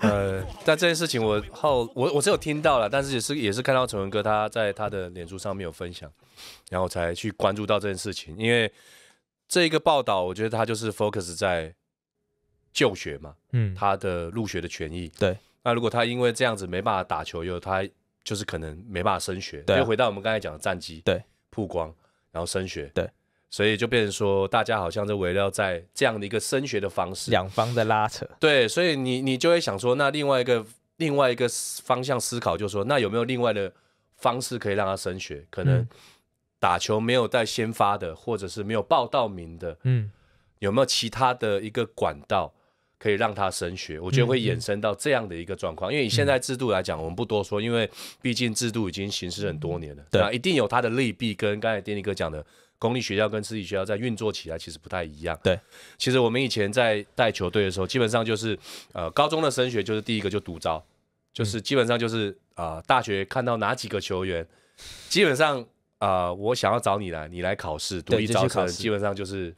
呃，但这件事情我后我我是有听到了，但是也是也是看到陈文哥他在他的脸书上面有分享，然后才去关注到这件事情。因为这一个报道，我觉得他就是 focus 在就学嘛，嗯，他的入学的权益。对，那如果他因为这样子没办法打球，又他就是可能没办法升学。对，又回到我们刚才讲的战绩，对，曝光，然后升学，对。所以就变成说，大家好像都围绕在这样的一个升学的方式，两方在拉扯。对，所以你你就会想说，那另外一个另外一个方向思考，就是说，那有没有另外的方式可以让他升学？可能打球没有带先发的，或者是没有报到名的，嗯，有没有其他的一个管道可以让他升学？我觉得会衍生到这样的一个状况。因为你现在制度来讲，我们不多说，因为毕竟制度已经行施很多年了，对，一定有它的利弊。跟刚才丁力哥讲的。公立学校跟私立学校在运作起来其实不太一样。对，其实我们以前在带球队的时候，基本上就是，呃，高中的升学就是第一个就读招，就是基本上就是啊，大学看到哪几个球员，基本上啊，我想要找你来，你来考试，独一招生，基本上就是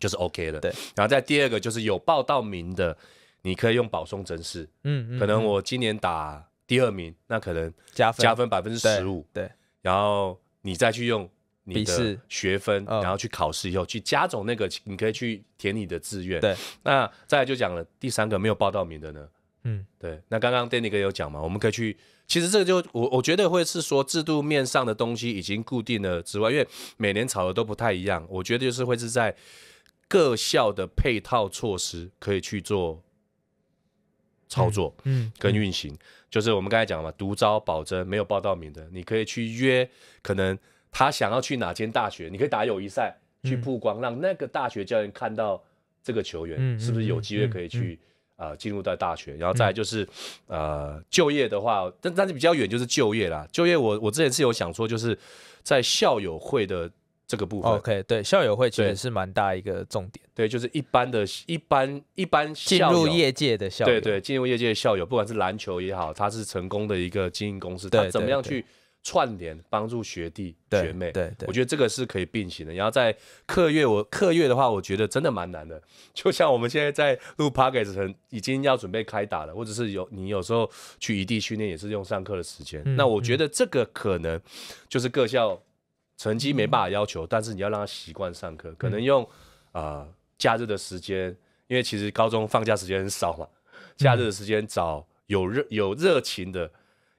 就是 OK 了。对，然后在第二个就是有报到名的，你可以用保送真试。嗯嗯。可能我今年打第二名，那可能加分加分百分之十五。对。然后你再去用。你的学分，然后去考试以后去加总那个，你可以去填你的志愿。对，那再来就讲了第三个没有报到名的呢？嗯，对。那刚刚 Danny 哥有讲嘛，我们可以去，其实这个就我我觉得会是说制度面上的东西已经固定了之外，因为每年炒的都不太一样，我觉得就是会是在各校的配套措施可以去做操作，嗯，跟运行。就是我们刚才讲了嘛，独招保真，没有报到名的，你可以去约可能。他想要去哪间大学？你可以打友谊赛去曝光，让那个大学教练看到这个球员是不是有机会可以去呃进入到大学。然后再就是，呃，就业的话，但但是比较远就是就业啦。就业，我我之前是有想说，就是在校友会的这个部分。OK，对，校友会其实是蛮大一个重点。对，就是一般的、一般、一般进入业界的校友，对对，进入业界的校友，不管是篮球也好，他是成功的一个经营公司，他怎么样去？串联帮助学弟学妹，对，我觉得这个是可以并行的。然后在课业，我课业的话，我觉得真的蛮难的。就像我们现在在录 p o c k e t 已经要准备开打了，或者是有你有时候去异地训练，也是用上课的时间。那我觉得这个可能就是各校成绩没办法要求，但是你要让他习惯上课，可能用啊假日的时间，因为其实高中放假时间很少嘛，假日的时间找有热有热情的。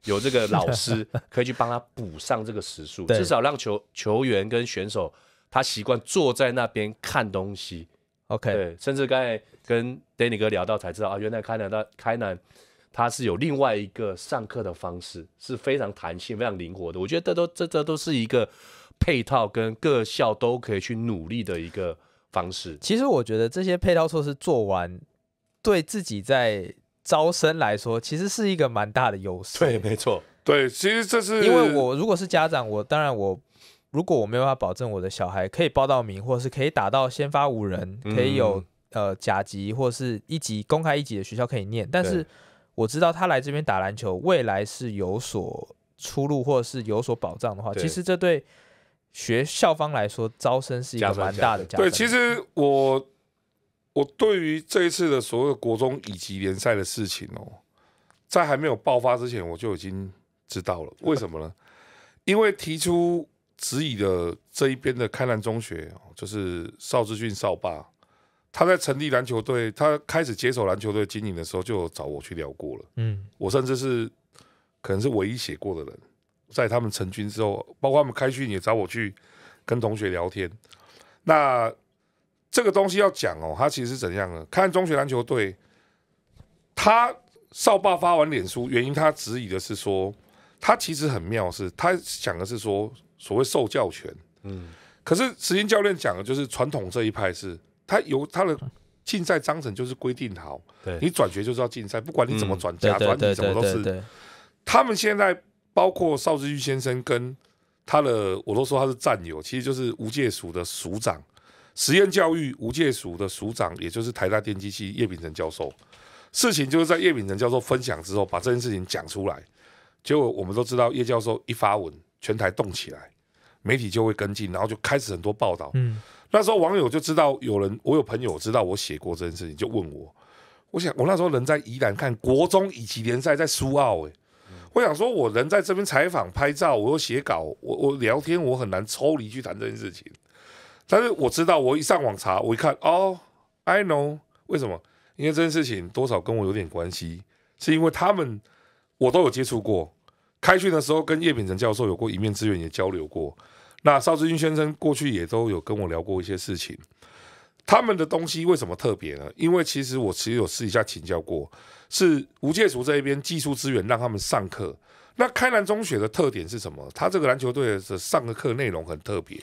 有这个老师 可以去帮他补上这个时数，至少让球球员跟选手他习惯坐在那边看东西。OK，对，甚至刚才跟 Danny 哥聊到才知道啊，原来开南他开南他是有另外一个上课的方式，是非常弹性、非常灵活的。我觉得这都这这都是一个配套跟各校都可以去努力的一个方式。其实我觉得这些配套措施做完，对自己在招生来说，其实是一个蛮大的优势。对，没错。对，其实这是因为我如果是家长，我当然我如果我没有办法保证我的小孩可以报到名，或者是可以打到先发五人，可以有呃甲级或是一级公开一级的学校可以念，但是我知道他来这边打篮球，未来是有所出路或者是有所保障的话，其实这对学校方来说，招生是一个蛮大的加。对，其实我。我对于这一次的所谓国中乙级联赛的事情哦，在还没有爆发之前，我就已经知道了。为什么呢？因为提出质疑的这一边的开南中学哦，就是邵志俊邵爸，他在成立篮球队，他开始接手篮球队经营的时候，就找我去聊过了。嗯，我甚至是可能是唯一写过的人，在他们成军之后，包括他们开训也找我去跟同学聊天。那这个东西要讲哦，他其实是怎样呢？看中学篮球队，他少霸发完脸书，原因他质疑的是说，他其实很妙，是他讲的是说，所谓受教权，嗯，可是实心教练讲的就是传统这一派是，他由他的竞赛章程就是规定好，你转学就是要竞赛，不管你怎么转家转，你怎么都是。他们现在包括邵志玉先生跟他的，我都说他是战友，其实就是无界署的署长。实验教育无界署的署长，也就是台大电机系叶秉成教授，事情就是在叶秉成教授分享之后，把这件事情讲出来。结果我们都知道，叶教授一发文，全台动起来，媒体就会跟进，然后就开始很多报道。嗯，那时候网友就知道有人，我有朋友知道我写过这件事情，就问我。我想，我那时候人在宜兰看国中乙级联赛在苏澳，诶。我想说，我人在这边采访拍照，我又写稿，我我聊天，我很难抽离去谈这件事情。但是我知道，我一上网查，我一看哦，I know，为什么？因为这件事情多少跟我有点关系，是因为他们我都有接触过。开训的时候跟叶秉成教授有过一面之缘，也交流过。那邵志军先生过去也都有跟我聊过一些事情。他们的东西为什么特别呢？因为其实我其实有私底下请教过，是吴介组这一边技术资源让他们上课。那开南中学的特点是什么？他这个篮球队的上的课内容很特别。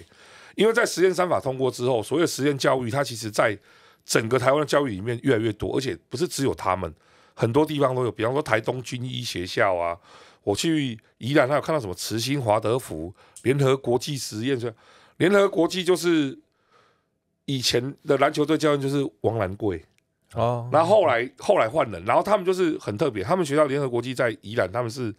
因为在实验三法通过之后，所有实验教育它其实，在整个台湾的教育里面越来越多，而且不是只有他们，很多地方都有。比方说台东军医学校啊，我去宜兰，还有看到什么慈心华德福、联合国际实验，联合国际就是以前的篮球队教练就是王兰贵哦，然后后来后来换人，然后他们就是很特别，他们学校联合国际在宜兰，他们是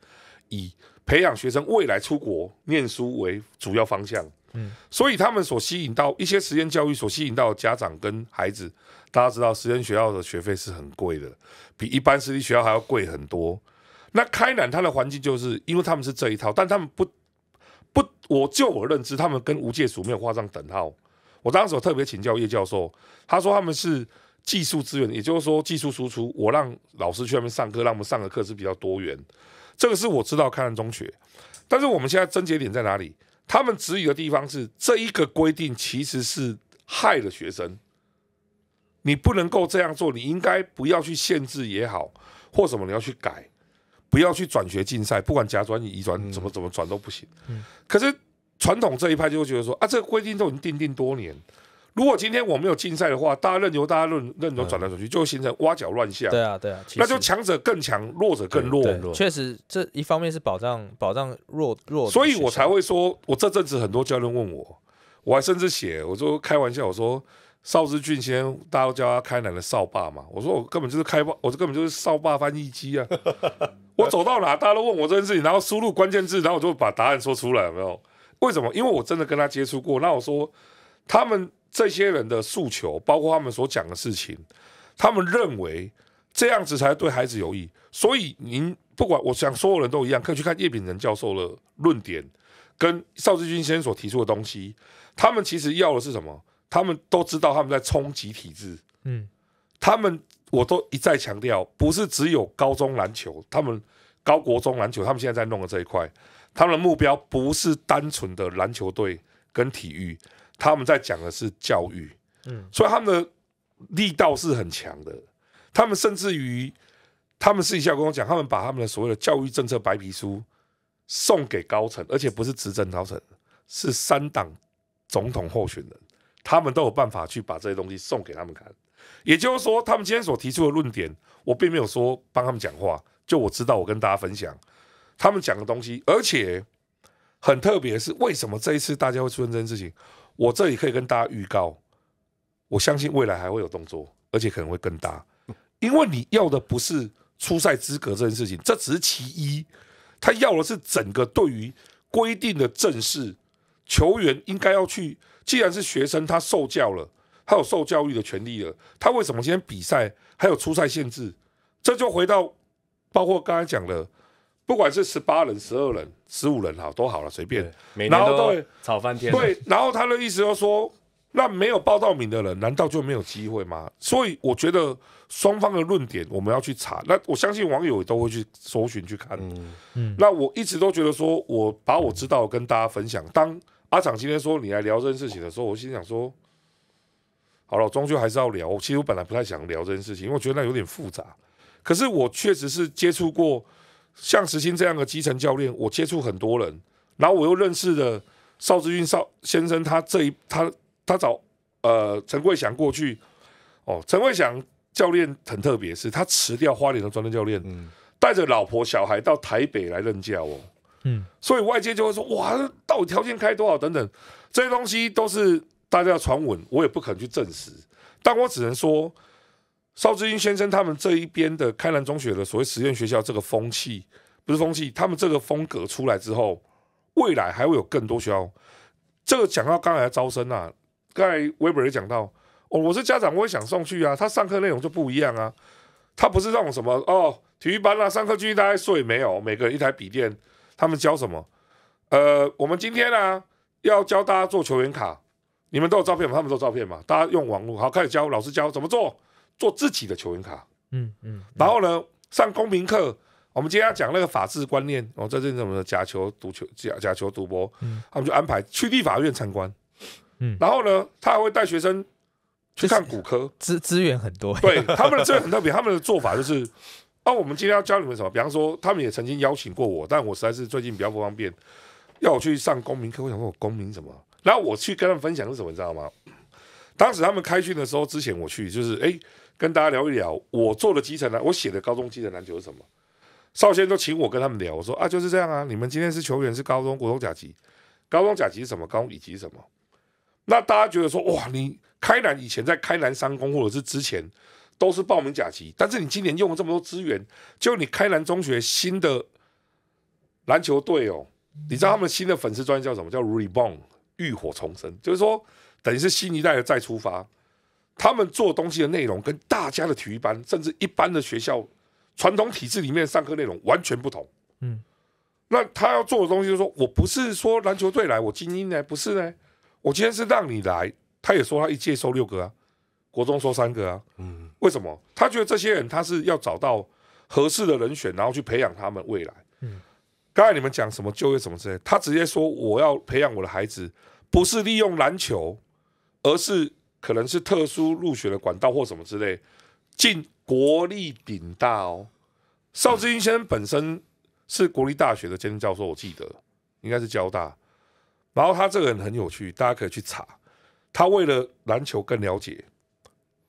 以培养学生未来出国念书为主要方向。嗯，所以他们所吸引到一些实验教育，所吸引到家长跟孩子，大家知道实验学校的学费是很贵的，比一般私立学校还要贵很多。那开南他的环境就是因为他们是这一套，但他们不不，我就我认知，他们跟无界署没有画上等号。我当时我特别请教叶教授，他说他们是技术资源，也就是说技术输出。我让老师去外面上课，让我们上的课是比较多元。这个是我知道开南中学，但是我们现在症结点在哪里？他们质疑的地方是，这一个规定其实是害了学生。你不能够这样做，你应该不要去限制也好，或什么你要去改，不要去转学竞赛，不管甲转、移转怎么怎么转都不行。可是传统这一派就会觉得说，啊，这个规定都已经定定多年。如果今天我没有竞赛的话，大家任由大家任任由转来转去，就会形成挖角乱象。对啊，对啊，那就强者更强，弱者更弱。确实，这一方面是保障保障弱弱。所以我才会说，我这阵子很多教练问我，我还甚至写，我说开玩笑，我说邵志俊先，大家都叫他“开奶的扫把”嘛。我说我根本就是开，我这根本就是扫把翻译机啊。我走到哪，大家都问我这件事情，然后输入关键字，然后我就把答案说出来，有没有？为什么？因为我真的跟他接触过。那我说他们。这些人的诉求，包括他们所讲的事情，他们认为这样子才对孩子有益。所以，您不管我想，所有人都一样，可以去看叶秉仁教授的论点，跟邵志军先生所提出的东西。他们其实要的是什么？他们都知道他们在冲击体制。嗯，他们我都一再强调，不是只有高中篮球，他们高国中篮球，他们现在在弄的这一块，他们的目标不是单纯的篮球队跟体育。他们在讲的是教育，嗯，所以他们的力道是很强的。他们甚至于，他们私底下跟我讲，他们把他们的所谓的教育政策白皮书送给高层，而且不是执政高层，是三党总统候选人，他们都有办法去把这些东西送给他们看。也就是说，他们今天所提出的论点，我并没有说帮他们讲话，就我知道，我跟大家分享他们讲的东西，而且很特别，是为什么这一次大家会出现这件事情。我这里可以跟大家预告，我相信未来还会有动作，而且可能会更大，因为你要的不是出赛资格这件事情，这只是其一，他要的是整个对于规定的正式球员应该要去，既然是学生，他受教了，他有受教育的权利了，他为什么今天比赛还有出赛限制？这就回到包括刚才讲的，不管是十八人、十二人。十五人好都好了，随便，然后都吵翻天。对，然后他的意思就说，那没有报到名的人，难道就没有机会吗？所以我觉得双方的论点我们要去查。那我相信网友都会去搜寻去看。嗯嗯。那我一直都觉得说，我把我知道跟大家分享。当阿厂今天说你来聊这件事情的时候，我心想说，好了，终究还是要聊。其实我本来不太想聊这件事情，因为我觉得那有点复杂。可是我确实是接触过。像石鑫这样的基层教练，我接触很多人，然后我又认识了邵志军邵先生，他这一他他找呃陈桂祥过去，哦，陈桂祥教练很特别，是他辞掉花莲的专任教练，带着老婆小孩到台北来任教哦，嗯，所以外界就会说哇，到底条件开多少等等，这些东西都是大家传闻，我也不可能去证实，但我只能说。邵志英先生他们这一边的开南中学的所谓实验学校，这个风气不是风气，他们这个风格出来之后，未来还会有更多学校。这个讲到刚才招生啊，刚才韦伯也讲到，哦，我是家长，我也想送去啊。他上课内容就不一样啊，他不是那种什么哦，体育班啦，上课继续待所以没有每个人一台笔电。他们教什么？呃，我们今天呢要教大家做球员卡，你们都有照片吗？他们都照片嘛？大家用网络，好，开始教，老师教怎么做。做自己的球员卡，嗯嗯，然后呢，上公民课，我们今天要讲那个法治观念，哦，这这什么假球、赌球、假假球、赌博，嗯，他们就安排去立法院参观，嗯，然后呢，他还会带学生去看骨科，资资源很多，对，他们的资源很特别，他们的做法就是，啊，我们今天要教你们什么？比方说，他们也曾经邀请过我，但我实在是最近比较不方便，要我去上公民课，我想问我公民什么？然后我去跟他们分享是什么，你知道吗？当时他们开训的时候，之前我去就是，哎。跟大家聊一聊，我做的基层呢，我写的高中基层篮球是什么？少先都请我跟他们聊，我说啊，就是这样啊。你们今天是球员，是高中国中甲级，高中甲级是什么？高中乙级什么？那大家觉得说，哇，你开南以前在开南三公或者是之前都是报名甲级，但是你今年用了这么多资源，就你开南中学新的篮球队哦，你知道他们新的粉丝专叫什么叫 r e b o r n 浴火重生，就是说等于是新一代的再出发。他们做东西的内容跟大家的体育班，甚至一般的学校传统体制里面上课内容完全不同。嗯，那他要做的东西就是说，我不是说篮球队来，我精英呢，不是呢，我今天是让你来。他也说他一届收六个啊，国中收三个啊。嗯，为什么？他觉得这些人他是要找到合适的人选，然后去培养他们未来。嗯，刚才你们讲什么就业什么之类，他直接说我要培养我的孩子，不是利用篮球，而是。可能是特殊入学的管道或什么之类，进国立鼎大哦。邵志英先生本身是国立大学的兼任教授，我记得应该是交大。然后他这个人很有趣，大家可以去查。他为了篮球更了解，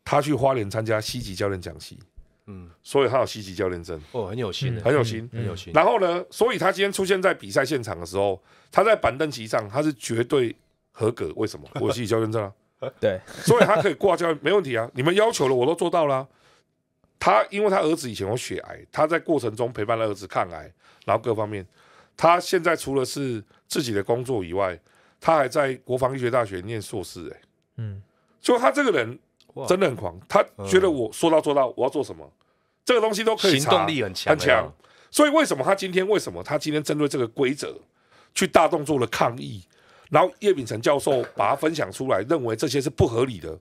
他去花莲参加西级教练讲习，嗯，所以他有西级教练证。哦，很有心的，很有心，很有心。然后呢，所以他今天出现在比赛现场的时候，他在板凳席上，他是绝对合格。为什么？我有西级教练证啊。对，所以他可以挂掉，没问题啊。你们要求了，我都做到了。他因为他儿子以前有血癌，他在过程中陪伴了儿子抗癌，然后各方面，他现在除了是自己的工作以外，他还在国防医学大学念硕士。哎，嗯，就他这个人真的很狂，他觉得我说到做到，我要做什么，这个东西都可以。行动力很强，很强。所以为什么他今天为什么他今天针对这个规则去大动作的抗议？然后叶秉成教授把它分享出来，认为这些是不合理的，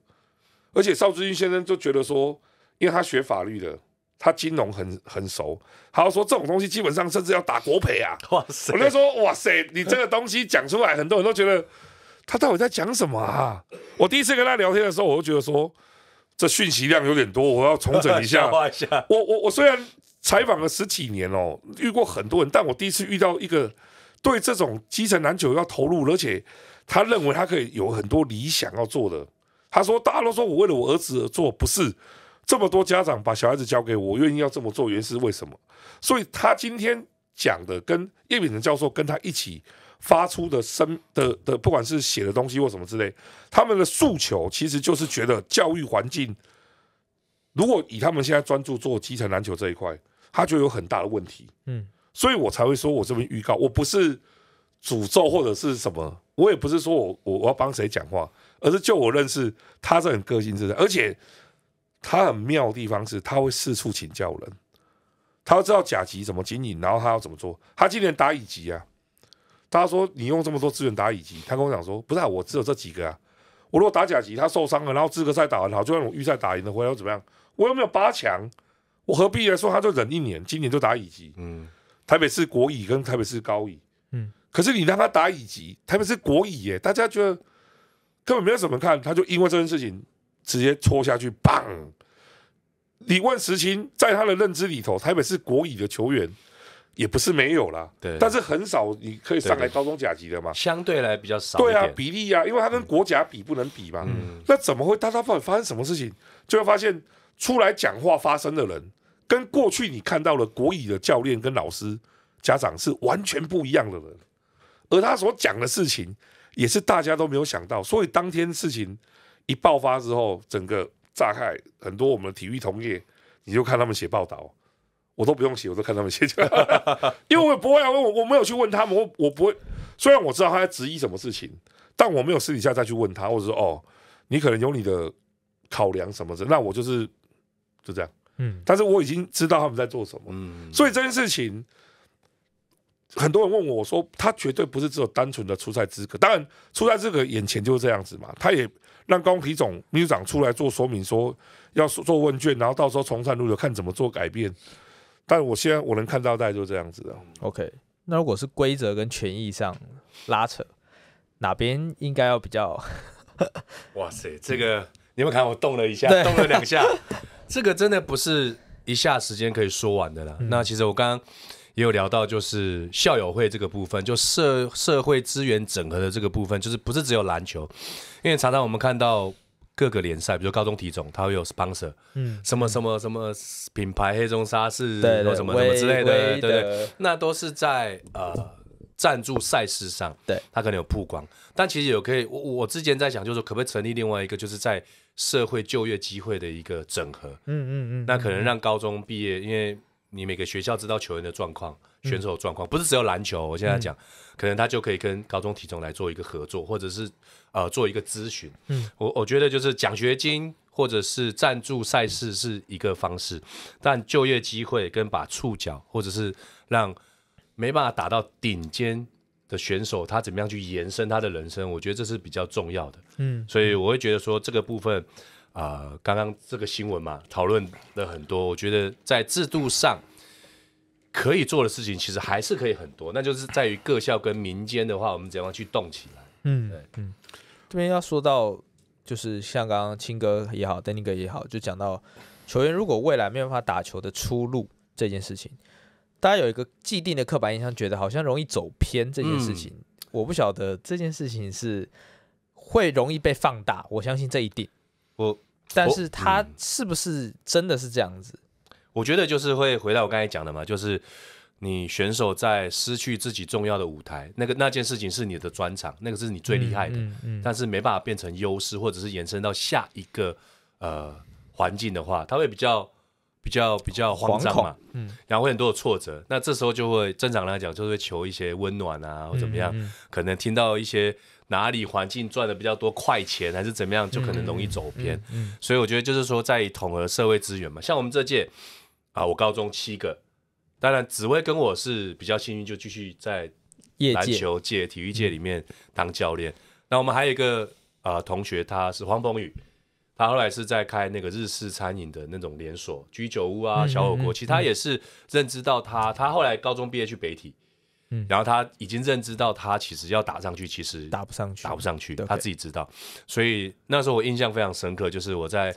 而且邵志军先生就觉得说，因为他学法律的，他金融很很熟，他说这种东西基本上甚至要打国赔啊。哇塞！我就说哇塞，你这个东西讲出来，很多人都觉得他到底在讲什么啊？我第一次跟他聊天的时候，我就觉得说，这讯息量有点多，我要重整一下。我我我虽然采访了十几年哦，遇过很多人，但我第一次遇到一个。对这种基层篮球要投入，而且他认为他可以有很多理想要做的。他说：“大家都说我为了我儿子而做，不是这么多家长把小孩子交给我，愿意要这么做，原因是为什么？”所以他今天讲的，跟叶秉成教授跟他一起发出的声的的，不管是写的东西或什么之类，他们的诉求其实就是觉得教育环境，如果以他们现在专注做基层篮球这一块，他就有很大的问题。嗯。所以我才会说我这边预告，我不是诅咒或者是什么，我也不是说我我我要帮谁讲话，而是就我认识他是很个性，真而且他很妙的地方是他会四处请教人，他知道甲级怎么经营，然后他要怎么做，他今年打乙级啊。他说你用这么多资源打乙级，他跟我讲说，不是啊，我只有这几个啊，我如果打甲级他受伤了，然后资格赛打完好，就算我预赛打赢了回来又怎么样？我又没有八强，我何必来说他就忍一年，今年就打乙级？嗯。台北是国乙跟台北是高乙，嗯，可是你让他打乙级，台北是国乙耶，大家觉得根本没有怎么看，他就因为这件事情直接戳下去，棒。你问石青，在他的认知里头，台北是国乙的球员也不是没有啦，对，但是很少，你可以上来高中甲级的嘛，相对来比较少，对啊，比例啊，因为他跟国甲比不能比嘛，那怎么会？大家不管发生什么事情，就会发现出来讲话发生的人。跟过去你看到的国语的教练跟老师、家长是完全不一样的人，而他所讲的事情也是大家都没有想到。所以当天事情一爆发之后，整个炸开很多。我们体育同业，你就看他们写报道，我都不用写，我都看他们写。因为我也不会，我我没有去问他，我我不会。虽然我知道他在质疑什么事情，但我没有私底下再去问他。或者说，哦，你可能有你的考量什么的，那我就是就这样。嗯，但是我已经知道他们在做什么，嗯、所以这件事情，很多人问我，我说他绝对不是只有单纯的出赛资格，当然出赛资格眼前就是这样子嘛，他也让高体总秘书长出来做说明，说要做问卷，然后到时候从善如流，看怎么做改变。但我现在我能看到，大概就是这样子的。OK，那如果是规则跟权益上拉扯，哪边应该要比较？哇塞，这个 你们看，我动了一下，动了两下。这个真的不是一下时间可以说完的啦。那其实我刚刚也有聊到，就是校友会这个部分，就社社会资源整合的这个部分，就是不是只有篮球？因为常常我们看到各个联赛，比如高中体总，它会有 sponsor，嗯，什么什么什么品牌黑松沙士，什么什么之类的，对对，那都是在呃赞助赛事上，对，它可能有曝光。但其实有可以，我我之前在想，就是可不可以成立另外一个，就是在。社会就业机会的一个整合，嗯嗯嗯，那可能让高中毕业，因为你每个学校知道球员的状况、选手的状况，不是只有篮球。我现在讲，可能他就可以跟高中体重来做一个合作，或者是呃做一个咨询。嗯，我我觉得就是奖学金或者是赞助赛事是一个方式，但就业机会跟把触角，或者是让没办法打到顶尖。的选手他怎么样去延伸他的人生？我觉得这是比较重要的。嗯，所以我会觉得说这个部分，啊，刚刚这个新闻嘛，讨论了很多。我觉得在制度上可以做的事情，其实还是可以很多。那就是在于各校跟民间的话，我们怎样去动起来。嗯，对，嗯，这边要说到就是像刚刚青哥也好丹尼哥也好，就讲到球员如果未来没有办法打球的出路这件事情。大家有一个既定的刻板印象，觉得好像容易走偏这件事情，我不晓得这件事情是会容易被放大。我相信这一定，我，但是他是不是真的是这样子？我觉得就是会回到我刚才讲的嘛，就是你选手在失去自己重要的舞台，那个那件事情是你的专长，那个是你最厉害的，但是没办法变成优势，或者是延伸到下一个呃环境的话，他会比较。比较比较慌张嘛，嗯，然后会很多的挫折，那这时候就会正常来讲，就会求一些温暖啊，或怎么样，可能听到一些哪里环境赚的比较多快钱还是怎么样，就可能容易走偏。所以我觉得就是说，在统合社会资源嘛，像我们这届啊，我高中七个，当然紫薇跟我是比较幸运，就继续在篮球界、体育界里面当教练。那我们还有一个啊同学，他是黄鹏宇。他后来是在开那个日式餐饮的那种连锁居酒屋啊，小火锅。其实他也是认知到他，他后来高中毕业去北体，然后他已经认知到他其实要打上去，其实打不上去，打不上去，他自己知道。所以那时候我印象非常深刻，就是我在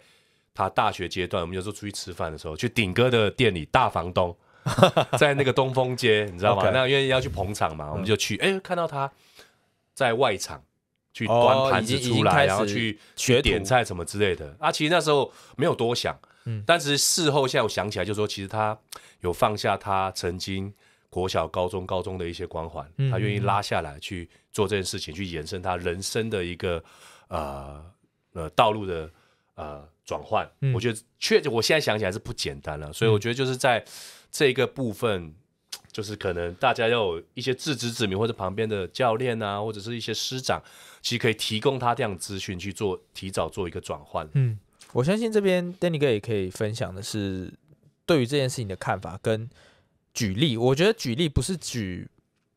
他大学阶段，我们有时候出去吃饭的时候，去顶哥的店里，大房东 在那个东风街，你知道吗？那因为要去捧场嘛，我们就去，哎，看到他在外场。去端盘子出来，然后去学点菜什么之类的啊。其实那时候没有多想，但是事后现在我想起来，就说其实他有放下他曾经国小、高中、高中的一些光环，他愿意拉下来去做这件事情，去延伸他人生的一个呃呃道路的呃转换。我觉得确，我现在想起来是不简单了。所以我觉得就是在这个部分。就是可能大家要有一些自知之明，或者旁边的教练啊，或者是一些师长，其实可以提供他这样资讯去做提早做一个转换。嗯，我相信这边 Danny 哥也可以分享的是对于这件事情的看法跟举例。我觉得举例不是举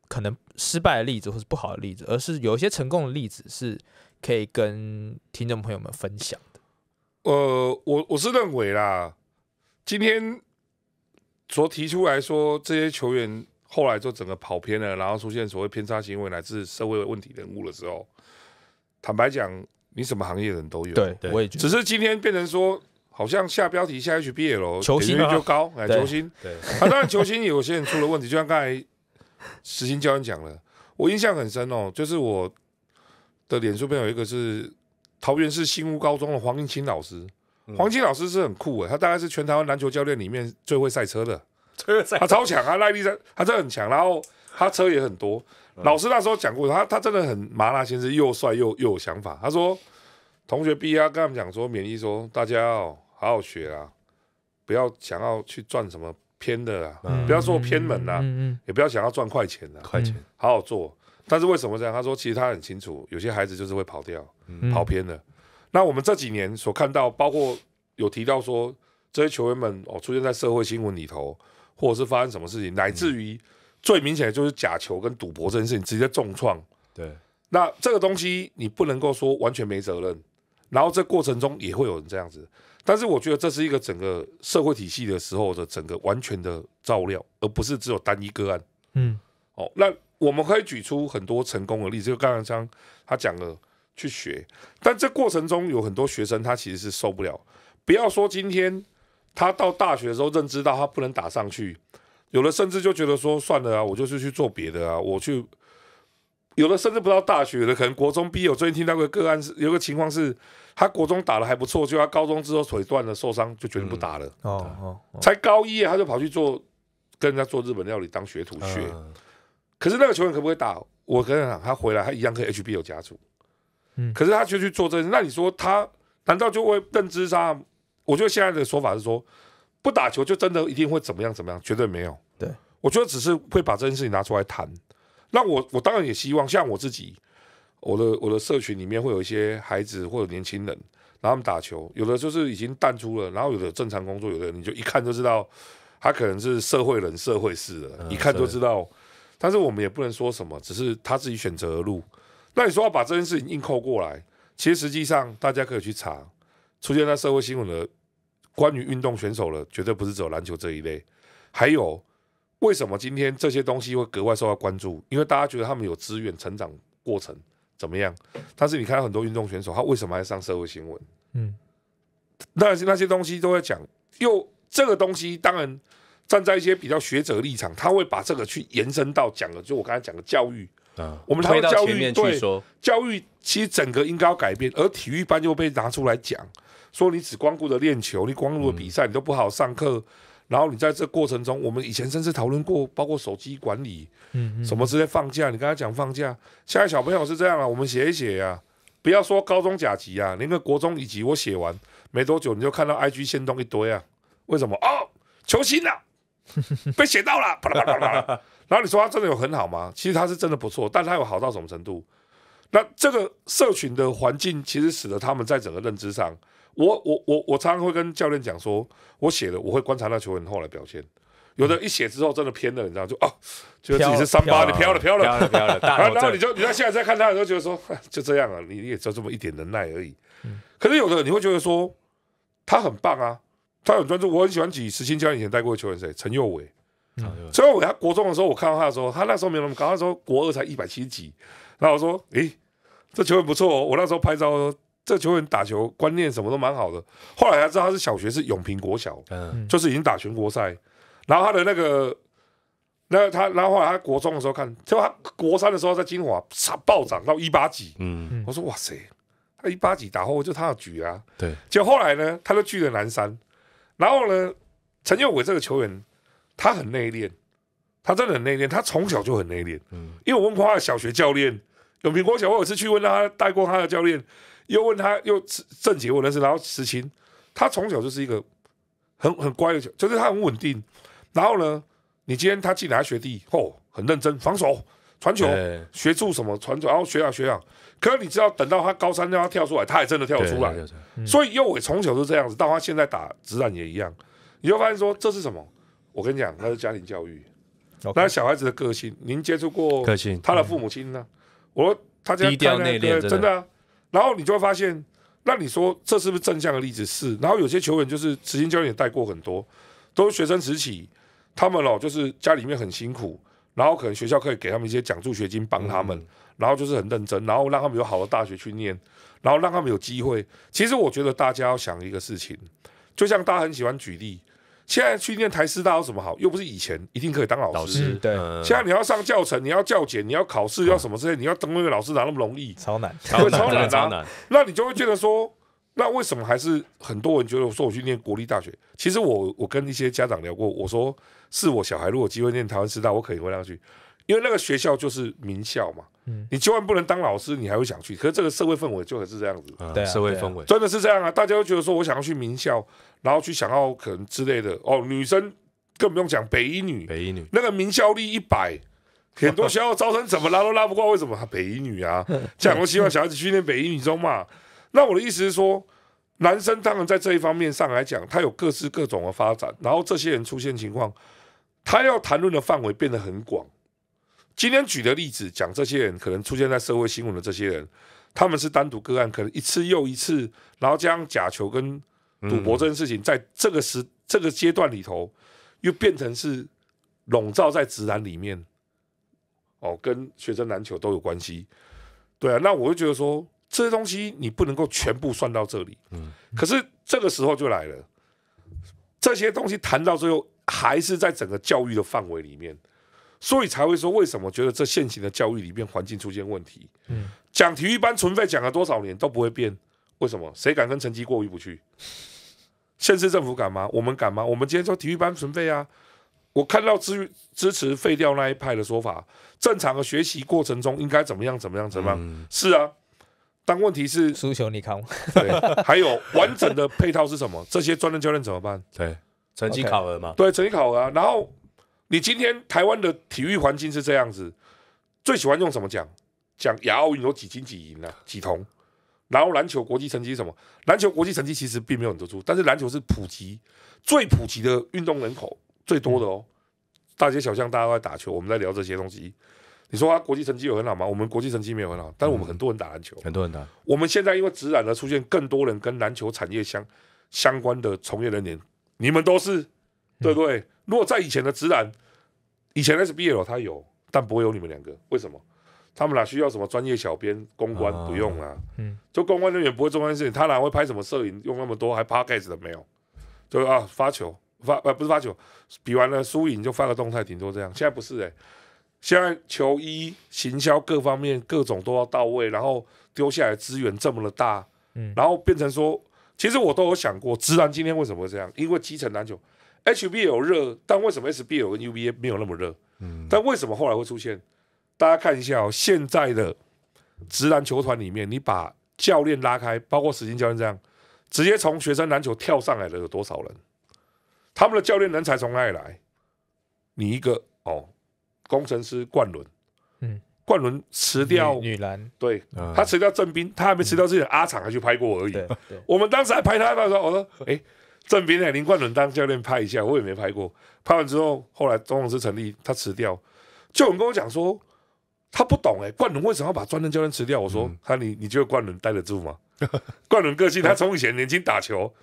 可能失败的例子或是不好的例子，而是有一些成功的例子是可以跟听众朋友们分享的。呃，我我是认为啦，今天。所提出来说，这些球员后来就整个跑偏了，然后出现所谓偏差行为乃至社会问题人物的时候，坦白讲，你什么行业人都有，对，我也觉得。只是今天变成说，好像下标题下 HBL 喽，球星就高，哎，球星，对。他当然球星有些人出了问题，就像刚才石金教练讲了，我印象很深哦，就是我的脸书边有一个是桃园市新屋高中的黄应清老师。黄金老师是很酷哎，他大概是全台湾篮球教练里面最会赛车的，他超强啊，耐力赛，他真的很强。然后他车也很多。老师那时候讲过，他他真的很麻辣先生，又帅又又有想法。他说，同学毕业，跟他们讲说，勉励说，大家要好好学啊，不要想要去赚什么偏的啊，不要做偏门啦，也不要想要赚快钱啊，快钱好好做。但是为什么这样？他说，其实他很清楚，有些孩子就是会跑掉，跑偏了。那我们这几年所看到，包括有提到说这些球员们哦出现在社会新闻里头，或者是发生什么事情，乃至于最明显的就是假球跟赌博这件事情直接重创。对，那这个东西你不能够说完全没责任，然后这过程中也会有人这样子。但是我觉得这是一个整个社会体系的时候的整个完全的照料，而不是只有单一个案。嗯，哦，那我们可以举出很多成功的例子，就刚刚像他讲了。去学，但这过程中有很多学生他其实是受不了。不要说今天他到大学的时候认知到他不能打上去，有的甚至就觉得说算了啊，我就是去做别的啊，我去。有的甚至不到大学，的可能国中毕业。最近听到个个案是有个情况是，他国中打的还不错，就他高中之后腿断了受伤，就决定不打了。哦哦，才高一他就跑去做跟人家做日本料理当学徒学。可是那个球员可不可以打？我跟你讲，他回来他一样可以 HBO 家族。可是他就去做这些，那你说他难道就会认知上？我觉得现在的说法是说，不打球就真的一定会怎么样怎么样，绝对没有。对，我觉得只是会把这件事情拿出来谈。那我我当然也希望，像我自己，我的我的社群里面会有一些孩子或者年轻人，然后他们打球。有的就是已经淡出了，然后有的正常工作，有的你就一看就知道，他可能是社会人、社会事。人，一看就知道。但是我们也不能说什么，只是他自己选择的路。那你说要把这件事情硬扣过来，其实实际上大家可以去查出现在社会新闻的关于运动选手的，绝对不是只有篮球这一类。还有为什么今天这些东西会格外受到关注？因为大家觉得他们有资源，成长过程怎么样？但是你看到很多运动选手，他为什么还上社会新闻？嗯，那些那些东西都在讲，又这个东西当然站在一些比较学者立场，他会把这个去延伸到讲的，就我刚才讲的教育。啊，我们推到育面去说，教育其实整个应该要改变，而体育班就被拿出来讲，说你只光顾着练球，你光顾比赛你都不好上课，然后你在这过程中，我们以前甚至讨论过，包括手机管理，嗯嗯，什么直接放假，你跟他讲放假，现在小朋友是这样啊，我们写一写呀，不要说高中甲级啊，你个国中乙级我写完没多久，你就看到 IG 先动一堆啊，为什么？哦，球星呐。被写到了，啪啦啪啦啪啦。然后你说他真的有很好吗？其实他是真的不错，但他有好到什么程度？那这个社群的环境其实使得他们在整个认知上，我我我我常常会跟教练讲说，我写了，我会观察到球员后来表现。有的一写之后真的偏了，你知道，就哦，觉得自己是三八，你飘了飘了飘了。然了，然后你就你在现在再看他的时候，觉得说就这样啊，你你也只这么一点能耐而已。可是有的你会觉得说他很棒啊。他很专注，我很喜欢举。十七、八以前带过的球员谁？陈佑伟。陈佑伟，他国中的时候，我看到他的时候，他那时候没那么高。他说国二才一百七十几。然后我说，诶，这球员不错哦。我那时候拍照，这球员打球观念什么都蛮好的。后来才知道他是小学是永平国小，嗯，就是已经打全国赛。然后他的那个，那他，然后后来他国中的时候看，就他国三的时候在金华，唰暴涨到一八几。嗯，我说哇塞，他一八几打后就他举啊。对，就后来呢，他就去了南山。然后呢，陈友伟这个球员，他很内敛，他真的很内敛，他从小就很内敛。嗯，因为我问过他的小学教练，永平国小我有次去问他带过他的教练，又问他又正经我认识，然后实情，他从小就是一个很很乖，的，就是他很稳定。然后呢，你今天他进来学弟，哦，很认真，防守、传球、学助什么，传球，然后学长学长。可你知道，等到他高三让他跳出来，他也真的跳出来。所以右伟从小是这样子，到他现在打职业也一样。你就发现说，这是什么？我跟你讲，那是家庭教育。那小孩子的个性，您接触过个性？他的父母亲呢？我他低调内敛，真的。然后你就会发现，那你说这是不是正向的例子？是。然后有些球员就是，曾经教练带过很多，都是学生时期，他们哦，就是家里面很辛苦。然后可能学校可以给他们一些奖助学金帮他们，然后就是很认真，然后让他们有好的大学去念，然后让他们有机会。其实我觉得大家要想一个事情，就像大家很喜欢举例，现在去念台师大有什么好？又不是以前一定可以当老师。老师对，现在你要上教程，你要教检，你要考试，要什么之些，你要当那个老师哪那么容易？超难，超难，超难。那你就会觉得说。那为什么还是很多人觉得说我去念国立大学？其实我我跟一些家长聊过，我说是我小孩如果机会念台湾师大，我肯定会让他去，因为那个学校就是名校嘛。你千万不能当老师，你还会想去？可是这个社会氛围就还是这样子，社会氛围真的是这样啊！大家都觉得说我想要去名校，然后去想要可能之类的哦。女生更不用讲，北一女，北一女那个名校率一百，很多学校招生怎么拉都拉不过，为什么？北一女啊，家 我希望小孩子去念北一女中嘛。那我的意思是说，男生当然在这一方面上来讲，他有各式各种的发展。然后这些人出现情况，他要谈论的范围变得很广。今天举的例子讲这些人可能出现在社会新闻的这些人，他们是单独个案，可能一次又一次，然后将假球跟赌博这件事情，在这个时这个阶段里头，又变成是笼罩在直男里面。哦，跟学生篮球都有关系，对啊。那我就觉得说。这些东西你不能够全部算到这里，嗯，可是这个时候就来了，这些东西谈到最后还是在整个教育的范围里面，所以才会说为什么觉得这现行的教育里面环境出现问题，嗯，讲体育班存废讲了多少年都不会变，为什么？谁敢跟成绩过意不去？县市政府敢吗？我们敢吗？我们今天说体育班存废啊，我看到支支持废掉那一派的说法，正常的学习过程中应该怎么样？怎么样？怎么样？是啊。但问题是，输球你看对，还有完整的配套是什么？这些专业教练怎么办？对，成绩考核嘛。对，成绩考核。然后你今天台湾的体育环境是这样子，最喜欢用什么讲？讲亚奥运有几金几银啊？几铜？然后篮球国际成绩是什么？篮球国际成绩其实并没有很多出，但是篮球是普及最普及的运动，人口最多的哦。大街小巷大家都在打球，我们在聊这些东西。你说他国际成绩有很好吗？我们国际成绩没有很好，但是我们很多人打篮球，很多人打。我们现在因为直染而出现更多人跟篮球产业相相关的从业人员，你们都是，对不对？如果在以前的直染，以前 SBL 他有，但不会有你们两个，为什么？他们俩需要什么专业？小编公关不用了，嗯，就公关人员不会做这件事情，他哪会拍什么摄影用那么多？还 p 盖子的没有？就啊发球发呃不是发球，比完了输赢就发个动态，顶多这样。现在不是哎。现在球衣行销各方面各种都要到位，然后丢下来资源这么的大，嗯，然后变成说，其实我都有想过，直男今天为什么会这样？因为基层篮球，H B 有热，但为什么 S B 有跟 U B A 没有那么热？嗯，但为什么后来会出现？大家看一下哦，现在的直男球团里面，你把教练拉开，包括史金教练这样，直接从学生篮球跳上来的有多少人？他们的教练人才从哪里来？你一个哦。工程师冠伦，嗯，冠伦辞掉女篮，对，他辞掉郑斌，他还没辞掉自己。阿厂还去拍过而已。我们当时还拍他，的时候，我说，哎，郑斌、呢？林、冠伦当教练拍一下，我也没拍过。”拍完之后，后来钟老师成立，他辞掉。就有人跟我讲说，他不懂哎，冠伦为什么要把专业教练辞掉？我说：“他你你觉得冠伦待得住吗？冠伦个性，他从以前年轻打球，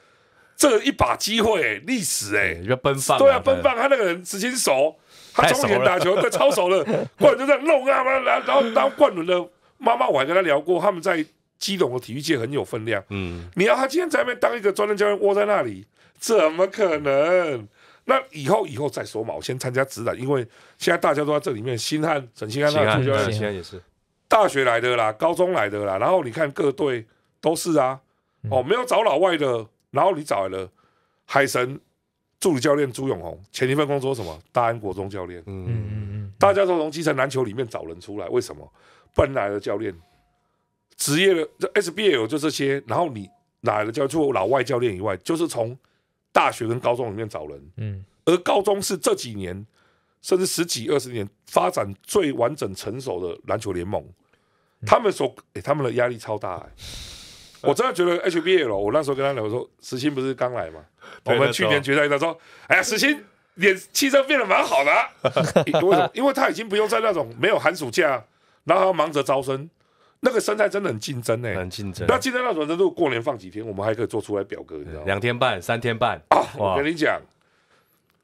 这一把机会，历史哎，比较奔放，对啊，奔放。他那个人执行熟，他中年打球在操手了，冠就这样弄啊然后然后冠伦的妈妈我还跟他聊过，他们在基隆的体育界很有分量。嗯，你要他今天在外面当一个专任教练，窝在那里怎么可能？那以后以后再说嘛，我先参加指导，因为现在大家都在这里面。星汉沈新汉，沈新汉也是大学来的啦，高中来的啦。然后你看各队都是啊，哦，没有找老外的，然后你找来了海神。助理教练朱永红前一份工作什么？大安国中教练。嗯嗯嗯，大家都从基层篮球里面找人出来，为什么？本来的教练，职业的就 SBL 就这些，然后你哪来的教练？除了老外教练以外，就是从大学跟高中里面找人。嗯，而高中是这几年甚至十几二十年发展最完整成熟的篮球联盟，他们所哎他们的压力超大我真的觉得 h b l 我那时候跟他聊，说石鑫不是刚来吗？我们去年决赛，他说：“哎呀，石鑫脸气色变得蛮好的。”为什么？因为他已经不用在那种没有寒暑假，然后还要忙着招生，那个生态真的很竞争诶。很竞争。那竞争那么程度？过年放几天，我们还可以做出来表格，你知道吗？两天半，三天半。我跟你讲，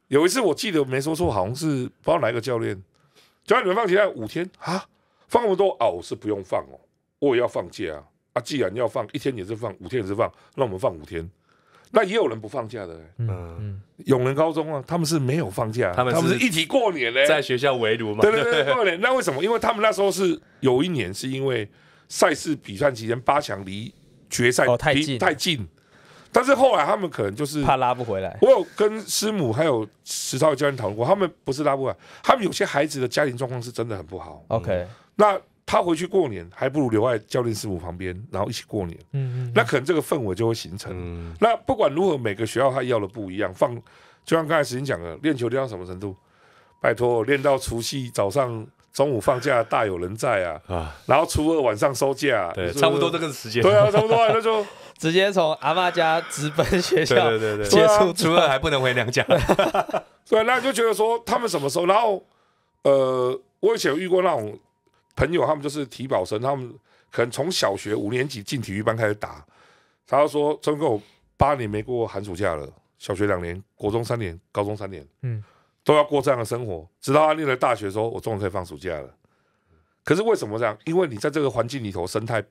有一次我记得没说错，好像是帮哪个教练，教练你们放几天？五天啊？放那么多啊？我是不用放哦，我也要放假啊。啊，既然要放一天也是放，五天也是放，那我们放五天。那也有人不放假的，嗯，永仁高中啊，他们是没有放假，他们是一起过年嘞，在学校围炉嘛。对对对，过年。那为什么？因为他们那时候是有一年是因为赛事比赛期间八强离决赛太近太近，但是后来他们可能就是怕拉不回来。我有跟师母还有石涛教练讨论过，他们不是拉不回来，他们有些孩子的家庭状况是真的很不好。OK，那。他回去过年，还不如留在教练师傅旁边，然后一起过年。嗯，那可能这个氛围就会形成。那不管如何，每个学校他要的不一样。放，就像刚才时间讲的，练球练到什么程度？拜托，练到除夕早上、中午放假大有人在啊！啊，然后初二晚上收假，对，差不多这个时间。对啊，差不多那就 直接从阿妈家直奔学校。对对对对，初初二还不能回娘家。对，那你就觉得说他们什么时候？然后，呃，我以前遇过那种。朋友，他们就是体保生，他们可能从小学五年级进体育班开始打。他说：“终哥，我八年没过寒暑假了，小学两年，国中三年，高中三年，嗯，都要过这样的生活，直到他念了大学，说我终于可以放暑假了。可是为什么这样？因为你在这个环境里头，生态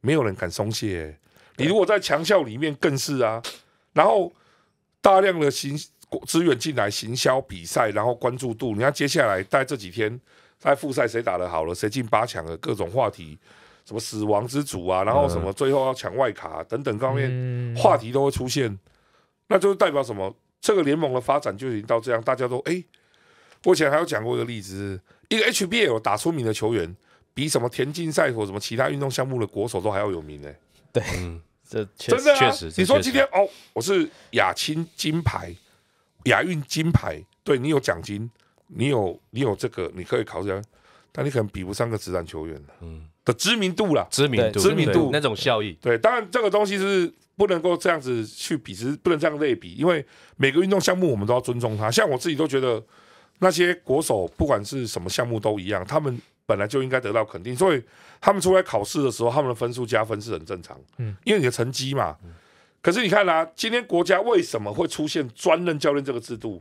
没有人敢松懈。你如果在强校里面，更是啊。然后大量的行资源进来，行销比赛，然后关注度。你看接下来待这几天。”在复赛谁打的好了，谁进八强了，各种话题，什么死亡之组啊，然后什么最后要抢外卡等等方面话题都会出现，那就是代表什么？这个联盟的发展就已经到这样，大家都哎。我以前还有讲过一个例子，一个 HBL 打出名的球员，比什么田径赛或什么其他运动项目的国手都还要有名哎。对，这真的确实。你说今天哦，我是亚青金牌，亚运金牌，对你有奖金。你有你有这个，你可以考虑，来，但你可能比不上个职业球员的，嗯，的知名度啦，知名度、知名度那种效益。对，当然这个东西是不能够这样子去比，是不能这样类比，因为每个运动项目我们都要尊重它。像我自己都觉得，那些国手不管是什么项目都一样，他们本来就应该得到肯定。所以他们出来考试的时候，他们的分数加分是很正常，嗯，因为你的成绩嘛。可是你看啦，今天国家为什么会出现专任教练这个制度？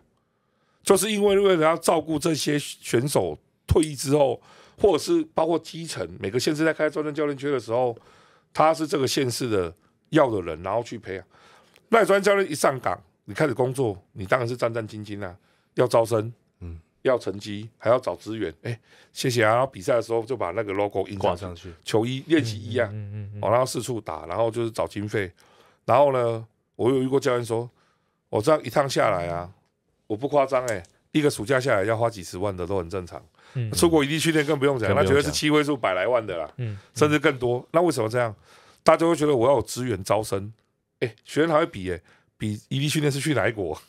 就是因为，为了要照顾这些选手退役之后，或者是包括基层每个县市在开专业教练缺的时候，他是这个县市的要的人，然后去培养。那专教练一上岗，你开始工作，你当然是战战兢兢啊，要招生，嗯，要成绩，还要找资源。哎，谢谢啊！比赛的时候就把那个 logo 印挂上去，球衣、练习衣啊，嗯嗯，然后四处打，然后就是找经费。然后呢，我有遇过教练说，我这样一趟下来啊。我不夸张哎，一个暑假下来要花几十万的都很正常。嗯，出国异地训练更不用讲，那绝对是七位数百来万的啦，甚至更多。那为什么这样？大家会觉得我要有资源招生，哎，学生还会比哎，比异地训练是去哪一国？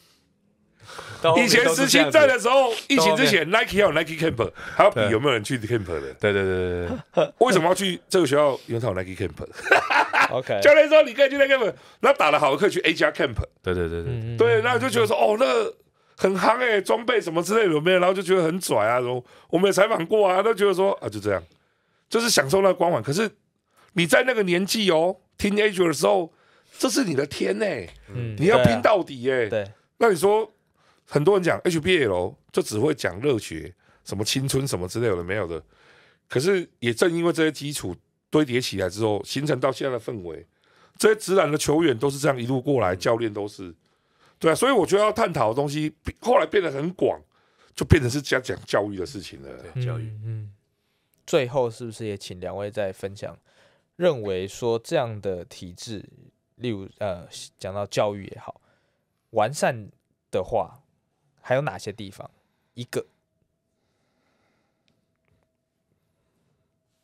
以前实青在的时候，疫情之前，Nike 要 Nike Camp，还要比有没有人去 Camp 的。对对对对对。为什么要去这个学校？因为他有 Nike Camp。OK。教来说你可以去 Nike Camp，那打了好的以去 A 加 Camp。对对对对。对，那就觉得说哦，那。很夯诶，装备什么之类的没有，然后就觉得很拽啊。然后我们也采访过啊，都觉得说啊就这样，就是享受那光环。可是你在那个年纪哦 t e e n a g e 的时候，这是你的天哎，嗯，你要拼到底哎。对。那你说，很多人讲 h b l 就只会讲热血，什么青春什么之类的没有的。可是也正因为这些基础堆叠起来之后，形成到现在的氛围，这些直男的球员都是这样一路过来，教练都是。对，所以我觉得要探讨的东西，后来变得很广，就变成是讲讲教育的事情了。教育，嗯，最后是不是也请两位再分享，认为说这样的体制，例如呃，讲到教育也好，完善的话，还有哪些地方？一个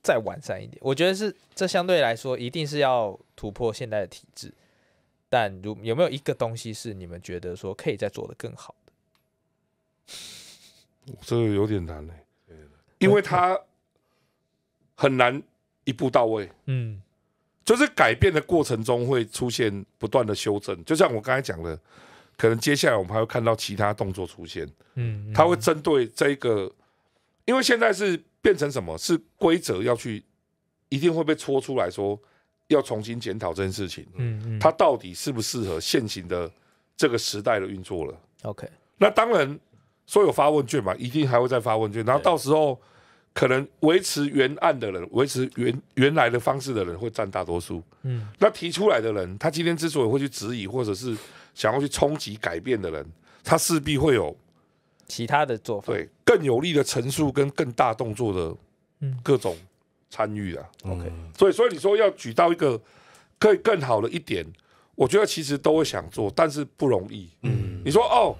再完善一点，我觉得是这相对来说，一定是要突破现在的体制。但如有没有一个东西是你们觉得说可以再做的更好的？这个有点难嘞，因为它很难一步到位。嗯，就是改变的过程中会出现不断的修正。就像我刚才讲的，可能接下来我们还会看到其他动作出现。嗯，他会针对这个，因为现在是变成什么？是规则要去一定会被戳出来说。要重新检讨这件事情，嗯，嗯，它到底适不适合现行的这个时代的运作了？OK，那当然，所有发问卷嘛，一定还会再发问卷，然后到时候可能维持原案的人，维持原原来的方式的人会占大多数，嗯，那提出来的人，他今天之所以会去质疑，或者是想要去冲击改变的人，他势必会有其他的做法，对，更有力的陈述跟更大动作的各种。参与啊，OK，所以所以你说要举到一个可以更好的一点，我觉得其实都会想做，但是不容易。嗯，你说哦，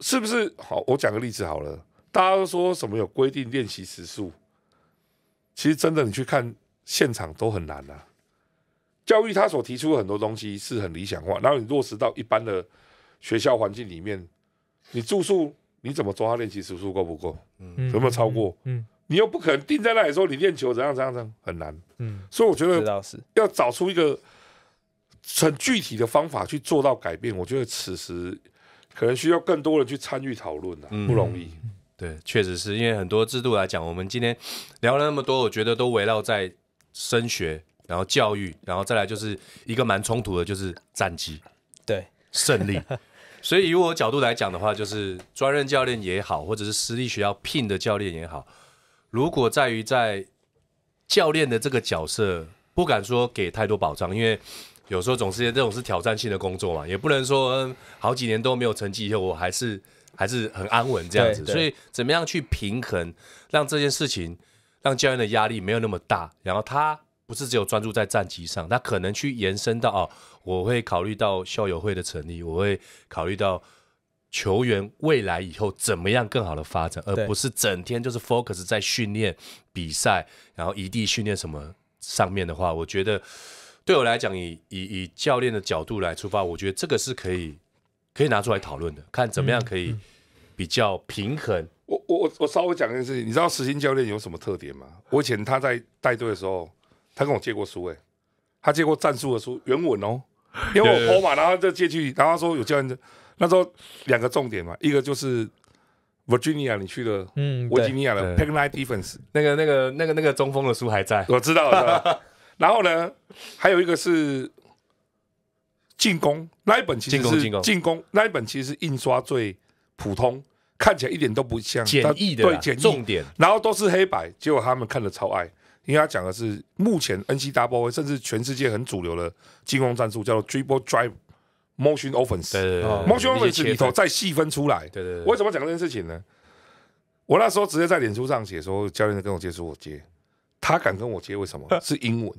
是不是好？我讲个例子好了，大家都说什么有规定练习时数，其实真的你去看现场都很难啊。教育他所提出很多东西是很理想化，然后你落实到一般的学校环境里面，你住宿你怎么抓他练习时数够不够？嗯，有没有超过？嗯。你又不可能定在那里说你练球怎样怎样怎很难，嗯，所以我觉得要找出一个很具体的方法去做到改变，我觉得此时可能需要更多人去参与讨论了，不容易。对，确实是因为很多制度来讲，我们今天聊了那么多，我觉得都围绕在升学，然后教育，然后再来就是一个蛮冲突的，就是战绩，对，胜利。所以以我角度来讲的话，就是专任教练也好，或者是私立学校聘的教练也好。如果在于在教练的这个角色，不敢说给太多保障，因为有时候总是这种是挑战性的工作嘛，也不能说好几年都没有成绩，我还是还是很安稳这样子。所以，怎么样去平衡，让这件事情让教练的压力没有那么大，然后他不是只有专注在战绩上，他可能去延伸到哦，我会考虑到校友会的成立，我会考虑到。球员未来以后怎么样更好的发展，而不是整天就是 focus 在训练比赛，然后异地训练什么上面的话，我觉得对我来讲，以以以教练的角度来出发，我觉得这个是可以可以拿出来讨论的，看怎么样可以比较平衡。我我我我稍微讲一件事情，你知道实心教练有什么特点吗？我以前他在带队的时候，他跟我借过书，哎，他借过战术的书，原文哦，因为我跑马，然后就借去，然后说有教练那时候两个重点嘛，一个就是 Virginia，你去了，嗯，Virginia 的 p e c k n i g h t Defense，那个、那个、那个、那个中锋的书还在，我知道了。然后呢，还有一个是进攻，那一本其实是进攻，那一本其实是印刷最普通，看起来一点都不像简易的，对，重点，然后都是黑白，结果他们看的超爱，因为他讲的是目前 N C W 甚至全世界很主流的进攻战术，叫做 Dribble Drive。Motion Offense，Motion Offense 里头再细分出来。对对对。我么讲这件事情呢？我那时候直接在脸书上写说，教练跟我接触，我接。他敢跟我接，为什么？是英文。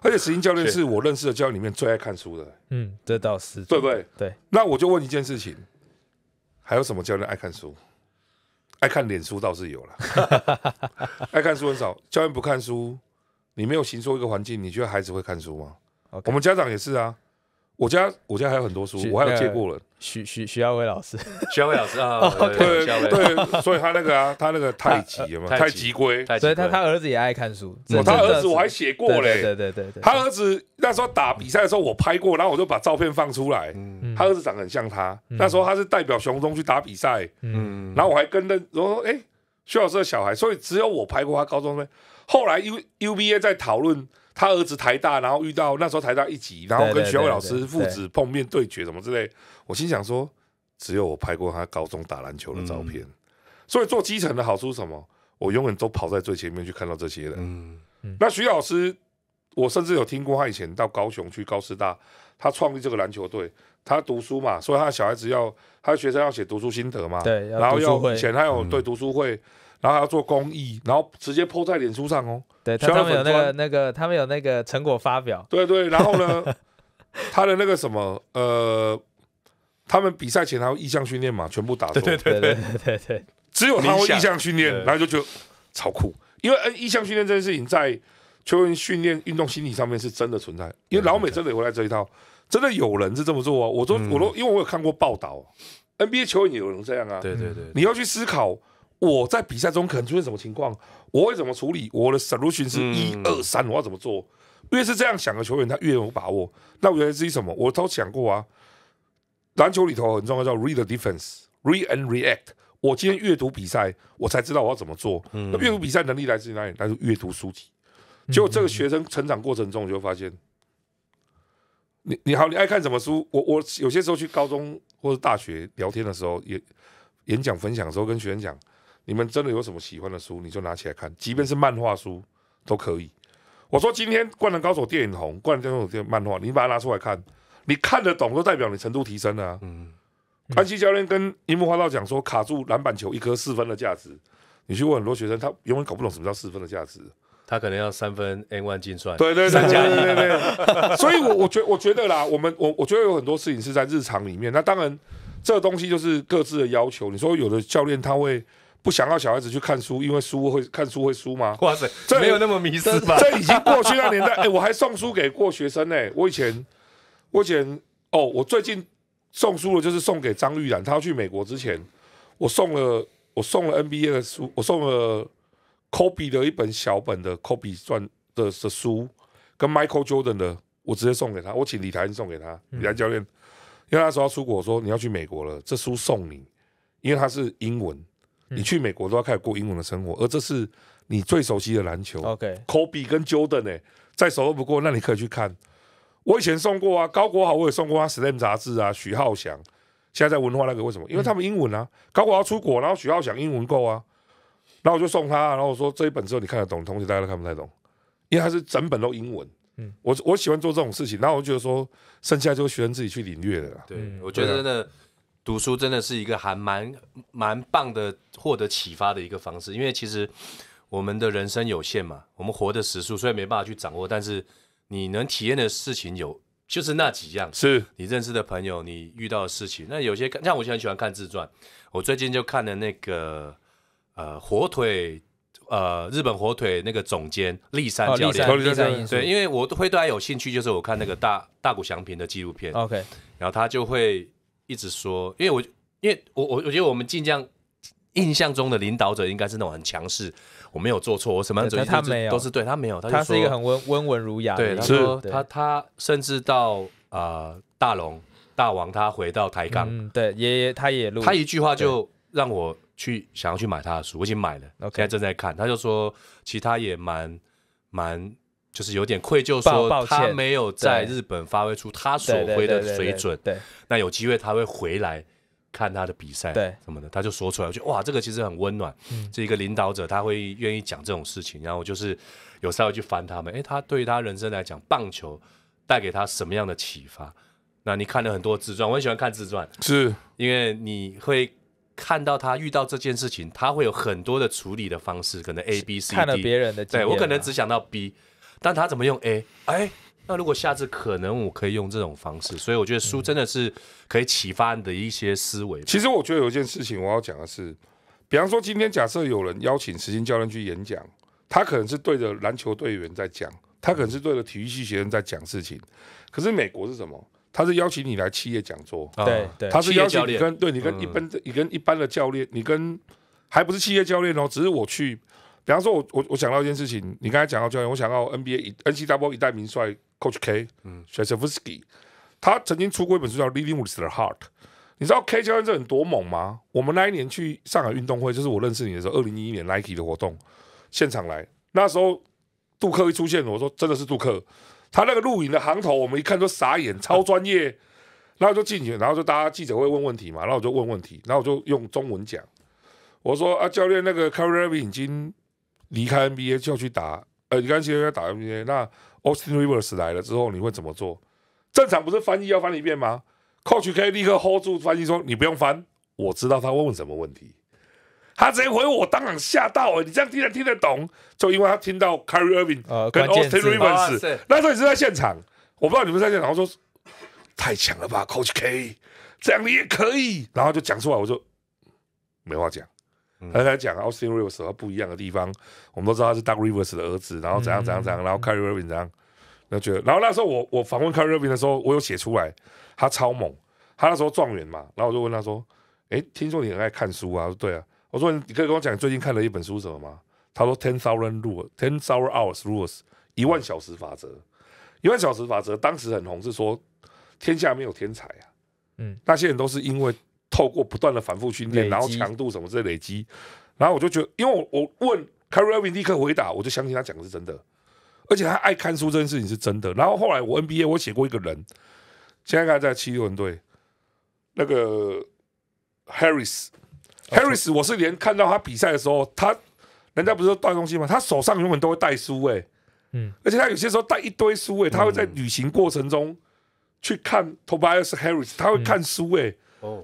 而且石英教练是我认识的教练里面最爱看书的。嗯，这倒是。对不对？对。那我就问一件事情：还有什么教练爱看书？爱看脸书倒是有了。爱看书很少。教练不看书，你没有形成一个环境，你觉得孩子会看书吗？我们家长也是啊。我家我家还有很多书，我还有借过了。徐徐徐耀威老师，徐 耀威老师啊，对对，所以他那个啊，他那个太极有有？太极龟，所以他他儿子也爱看书。他儿子我还写过嘞，对对对对。他儿子那时候打比赛的时候，我拍过，然后我就把照片放出来。他儿子长得很像他，那时候他是代表雄中去打比赛，嗯，然后我还跟那我说：“哎，徐老师的小孩。”所以只有我拍过他高中。后来 U UBA 在讨论。他儿子台大，然后遇到那时候台大一级，然后跟徐伟老师父子碰面对决什么之类，我心想说，只有我拍过他高中打篮球的照片。所以做基层的好处什么，我永远都跑在最前面去看到这些人。那徐老师，我甚至有听过他以前到高雄去高师大，他创立这个篮球队，他读书嘛，所以他小孩子要，他学生要写读书心得嘛，对，然后要以前他有对读书会。然后还要做公益，然后直接泼在脸书上哦。对，他们有那个，他们有那个成果发表。对对，然后呢，他的那个什么，呃，他们比赛前还有意向训练嘛，全部打。对对对对对对。只有他会意向训练，然后就觉得超酷，因为嗯，意向训练这件事情在球员训练、运动心理上面是真的存在，因为老美真的会来这一套，真的有人是这么做啊。我都我都，因为我有看过报道，NBA 球员也有人这样啊。对对对，你要去思考。我在比赛中可能出现什么情况？我会怎么处理？我的 solution 是一二三，我要怎么做？越是这样想的球员，他越有把握。那源自己什么？我都想过啊。篮球里头很重要，叫 read the defense，read and react。我今天阅读比赛，我才知道我要怎么做。那阅读比赛能力来自于哪里？来自阅读书籍。结果这个学生成长过程中，你就发现，你你好，你爱看什么书？我我有些时候去高中或者大学聊天的时候，也演讲分享的时候，跟学生讲。你们真的有什么喜欢的书，你就拿起来看，即便是漫画书都可以。我说今天《灌篮高手》电影红，《灌篮高手》电漫画，你把它拿出来看，你看得懂，都代表你程度提升了。嗯，安西教练跟樱木花道讲说，卡住篮板球一颗四分的价值，你去问很多学生，他永远搞不懂什么叫四分的价值，他可能要三分 N one 计算，对对对对对。所以，我我觉我觉得啦，我们我我觉得有很多事情是在日常里面。那当然，这个东西就是各自的要求。你说有的教练他会。不想要小孩子去看书，因为书会看书会输吗？哇塞，这没有那么迷失吧？这已经过去那年代。哎，我还送书给过学生呢。我以前，我以前，哦，我最近送书了，就是送给张玉然，他要去美国之前，我送了我送了 NBA 的书，我送了 Kobe 的一本小本的 Kobe 传的的书，跟 Michael Jordan 的，我直接送给他，我请李台送给他，李台教练，因为时候要出国，说你要去美国了，这书送你，因为它是英文。你去美国都要开始过英文的生活，而这是你最熟悉的篮球。OK，科比跟 Jordan 哎，再熟都不过。那你可以去看，我以前送过啊，高国豪我也送过啊，Slam 杂志啊，许浩翔现在在文化那个为什么？因为他们英文啊，高国豪出国，然后许浩翔英文够啊，然后我就送他，然后我说这一本之后你看得懂，同学大家都看不太懂，因为它是整本都英文。嗯，我我喜欢做这种事情，然后我就觉得说，剩下就生自己去领略的了。对，我觉得真的。读书真的是一个还蛮蛮棒的，获得启发的一个方式。因为其实我们的人生有限嘛，我们活的时数虽然没办法去掌握，但是你能体验的事情有就是那几样。是，你认识的朋友，你遇到的事情。那有些像我，就很喜欢看自传。我最近就看了那个呃火腿，呃日本火腿那个总监立山。立山。对，因为我会对他有兴趣，就是我看那个大大谷祥平的纪录片。OK，然后他就会。一直说，因为我因为我我我觉得我们晋江印象中的领导者应该是那种很强势，我没有做错，我什么样子都是对，他没有，他是一个很温温文儒雅。对，他说他他甚至到啊大龙大王他回到台港，对，也爷他也录，他一句话就让我去想要去买他的书，我已经买了，现在正在看。他就说其他也蛮蛮。就是有点愧疚，说他没有在日本发挥出他所会的水准。对，那有机会他会回来看他的比赛，对，什么的，他就说出来，我觉得哇，这个其实很温暖。这一个领导者，他会愿意讲这种事情。然后就是有稍微去翻他们，哎，他对于他人生来讲，棒球带给他什么样的启发？那你看了很多自传，我很喜欢看自传，是因为你会看到他遇到这件事情，他会有很多的处理的方式，可能 A、B、C、D，看了别人的，对我可能只想到 B。但他怎么用 A？哎，那如果下次可能，我可以用这种方式。所以我觉得书真的是可以启发的一些思维。其实我觉得有一件事情我要讲的是，比方说今天假设有人邀请石金教练去演讲，他可能是对着篮球队员在讲，他可能是对着体育系学生在讲事情。可是美国是什么？他是邀请你来企业讲座，对，他是邀请你跟对你跟一般的、你跟一般的教练，你跟还不是企业教练哦，只是我去。比方说，我我我想到一件事情，你刚才讲到教练，我想到 NBA 一 N C W 一代名帅 Coach K，嗯，Shashi Visky，他曾经出过一本书叫《Living with the Heart》，你知道 K 教练这人多猛吗？我们那一年去上海运动会，就是我认识你的时候，二零一一年 Nike 的活动现场来，那时候杜克一出现，我说真的是杜克，他那个录影的行头，我们一看都傻眼，超专业。然后就进去，然后就大家记者会问问题嘛，然后我就问问题，然后我就用中文讲，我说啊，教练那个 c a r r e v i 已经。离开 NBA 就要去打，呃，你刚现在要打 NBA，那 Austin Rivers 来了之后，你会怎么做？正场不是翻译要翻一遍吗？Coach K 立刻 hold 住翻译说：“你不用翻，我知道他问什么问题。”他直接回我，当场吓到哎！你这样听得听得懂？就因为他听到 c a r r e Irving 跟 Austin Rivers，那时候你是在现场，我不知道你们在现场，我说太强了吧，Coach K 这样你也可以，然后就讲出来，我就没话讲。他在讲，Austin Rivers 什么不一样的地方？我们都知道他是 Doug Rivers 的儿子，然后怎样怎样怎样，然后 Kareem i 怎样，那觉得。然后那时候我我访问 Kareem i 的时候，我有写出来，他超猛，他那时候状元嘛。然后我就问他说：“哎，听说你很爱看书啊？”对啊。”我说：“你可以跟我讲最近看了一本书什么吗？”他说：“Ten Thousand Rules，Ten t h o u s a n d Hours Rules，一万小时法则。”一万小时法则当时很红，是说天下没有天才啊，嗯，那些人都是因为。透过不断的反复训练，然后强度什么这累积，然后我就觉得，因为我我问 c a r r v i n 立刻回答，我就相信他讲的是真的，而且他爱看书这件事情是真的。然后后来我 NBA 我写过一个人，现在在在七六人队那个 Harris Harris，我是连看到他比赛的时候，他人家不是说带东西吗？他手上永远都会带书哎，嗯，而且他有些时候带一堆书哎，他会在旅行过程中去看 Tobias Harris，他会看书哎。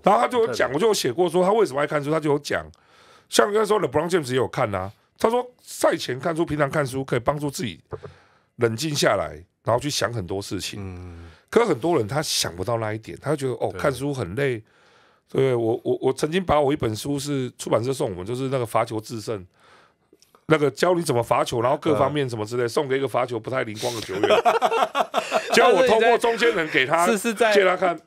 然后他就有讲，我就有写过说他为什么爱看书，他就有讲，像那时候 LeBron James 也有看啊。他说赛前看书，平常看书可以帮助自己冷静下来，然后去想很多事情。嗯，可很多人他想不到那一点，他觉得哦看书很累。对我我我曾经把我一本书是出版社送我们，就是那个罚球制胜，那个教你怎么罚球，然后各方面什么之类，送给一个罚球不太灵光的球员。教 我通过中间人给他借他看，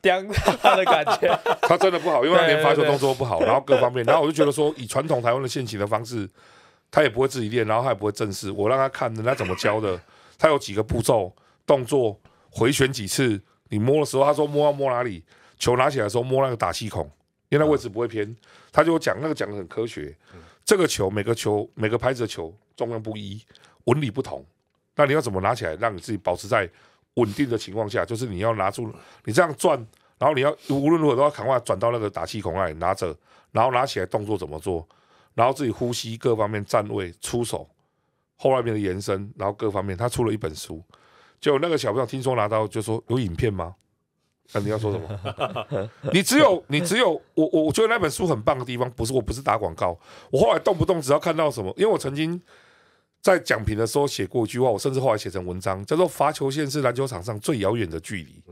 他的感觉，他真的不好，因为他连发球动作不好，然后各方面，然后我就觉得说，以传统台湾的现行的方式，他也不会自己练，然后他也不会正式。我让他看，人家怎么教的，他有几个步骤，动作回旋几次，你摸的时候，他说摸要摸哪里，球拿起来的时候摸那个打气孔，因为那位置不会偏。他就讲那个讲的很科学，这个球每个球每个拍子的球重量不一，纹理不同，那你要怎么拿起来，让你自己保持在。稳定的情况下，就是你要拿出你这样转，然后你要无论如何都要赶快转到那个打气孔那里拿着，然后拿起来动作怎么做，然后自己呼吸各方面站位出手后外面的延伸，然后各方面，他出了一本书，就那个小朋友听说拿到就说有影片吗？那你要说什么？你只有你只有我我我觉得那本书很棒的地方，不是我不是打广告，我后来动不动只要看到什么，因为我曾经。在讲评的时候写过一句话，我甚至后来写成文章，叫做“罚球线是篮球场上最遥远的距离”。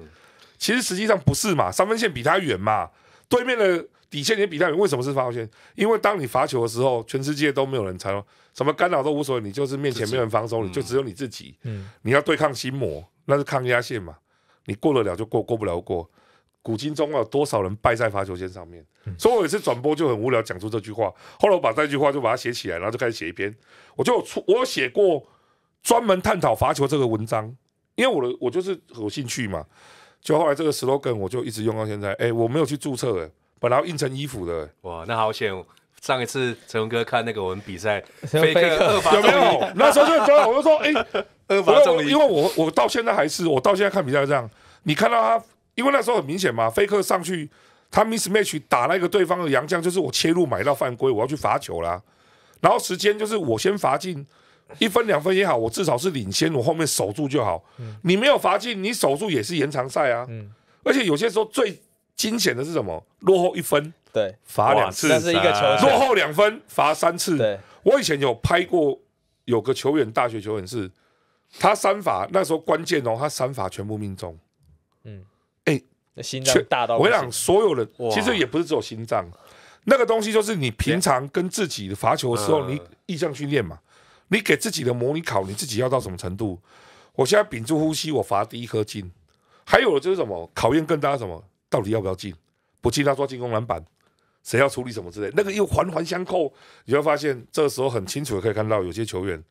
其实实际上不是嘛，三分线比他远嘛，对面的底线也比他远。为什么是罚球线？因为当你罚球的时候，全世界都没有人猜了，什么干扰都无所谓，你就是面前没人防守，你就只有你自己。嗯，你要对抗心魔，那是抗压线嘛，你过得了就过，过不了过。古今中外多少人败在罚球线上面，所以我有一次转播就很无聊讲出这句话。后来我把这句话就把它写起来，然后就开始写一篇。我就我出我有写过专门探讨罚球这个文章，因为我的我就是有兴趣嘛。就后来这个 slogan 我就一直用到现在。哎，我没有去注册，哎，本来印成衣服的。哇，那好险！上一次陈文哥看那个我们比赛，飞克二罚有没有，那时候就抓，我就说哎，二罚中。因为我我到现在还是我到现在看比赛这样，你看到他。因为那时候很明显嘛，飞克上去，他 miss match 打那个对方的洋将，就是我切入买到犯规，我要去罚球啦。然后时间就是我先罚进一分两分也好，我至少是领先，我后面守住就好。你没有罚进，你守住也是延长赛啊。而且有些时候最惊险的是什么？落后一分，对，罚两次，落后两分罚三次。对，我以前有拍过有个球员，大学球员是，他三罚那时候关键哦，他三罚全部命中。那心脏大到，我跟你讲，所有的其实也不是只有心脏，那个东西就是你平常跟自己罚球的时候，你意向训练嘛，你给自己的模拟考，你自己要到什么程度？我现在屏住呼吸，我罚第一颗进，还有就是什么考验更大？什么到底要不要进？不进，他说进攻篮板，谁要处理什么之类，那个又环环相扣，你会发现这个时候很清楚的可以看到，有些球员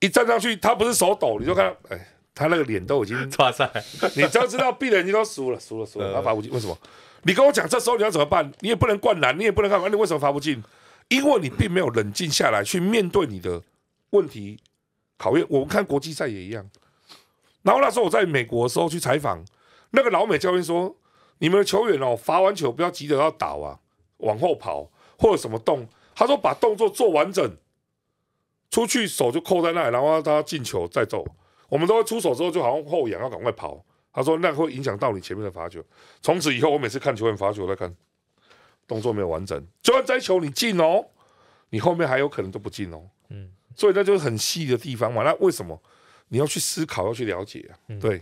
一站上去，他不是手抖，你就看，哎。他那个脸都已经 抓来，你只要知道，必已你都输了，输了输了，他罚不进。为什么？你跟我讲，这时候你要怎么办？你也不能灌篮，你也不能干嘛？你为什么罚不进？因为你并没有冷静下来去面对你的问题考验。我们看国际赛也一样。然后那时候我在美国的时候去采访那个老美教练，说：“你们的球员哦，罚完球不要急着要倒啊，往后跑或者什么动。”他说：“把动作做完整，出去手就扣在那里，然后他进球再走。”我们都会出手之后就好像后仰要赶快跑，他说那会影响到你前面的罚球。从此以后，我每次看球员罚球，我来看动作没有完整。就算在球你进哦，你后面还有可能都不进哦。嗯，所以那就是很细的地方嘛。那为什么你要去思考，要去了解啊？对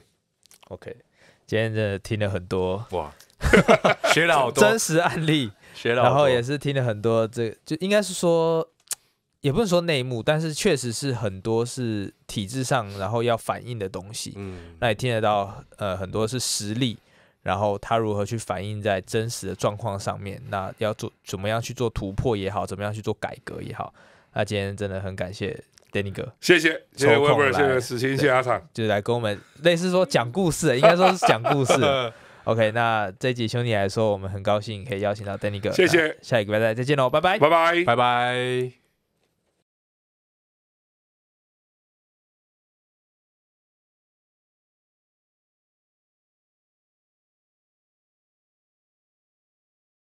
，OK，今天这听了很多哇，学了真实案例，然后也是听了很多这就应该是说。也不是说内幕，但是确实是很多是体制上，然后要反映的东西。嗯，那也听得到，呃，很多是实力，然后他如何去反映在真实的状况上面？那要做怎么样去做突破也好，怎么样去做改革也好？那今天真的很感谢 Danny 哥，谢谢，谢谢 Weber，谢谢史欣，谢阿唐，就来跟我们类似说讲故事，应该说是讲故事。OK，那这集兄弟来说，我们很高兴可以邀请到 Danny 哥，谢谢，下一个拜拜，再见喽，拜拜，拜拜，拜拜。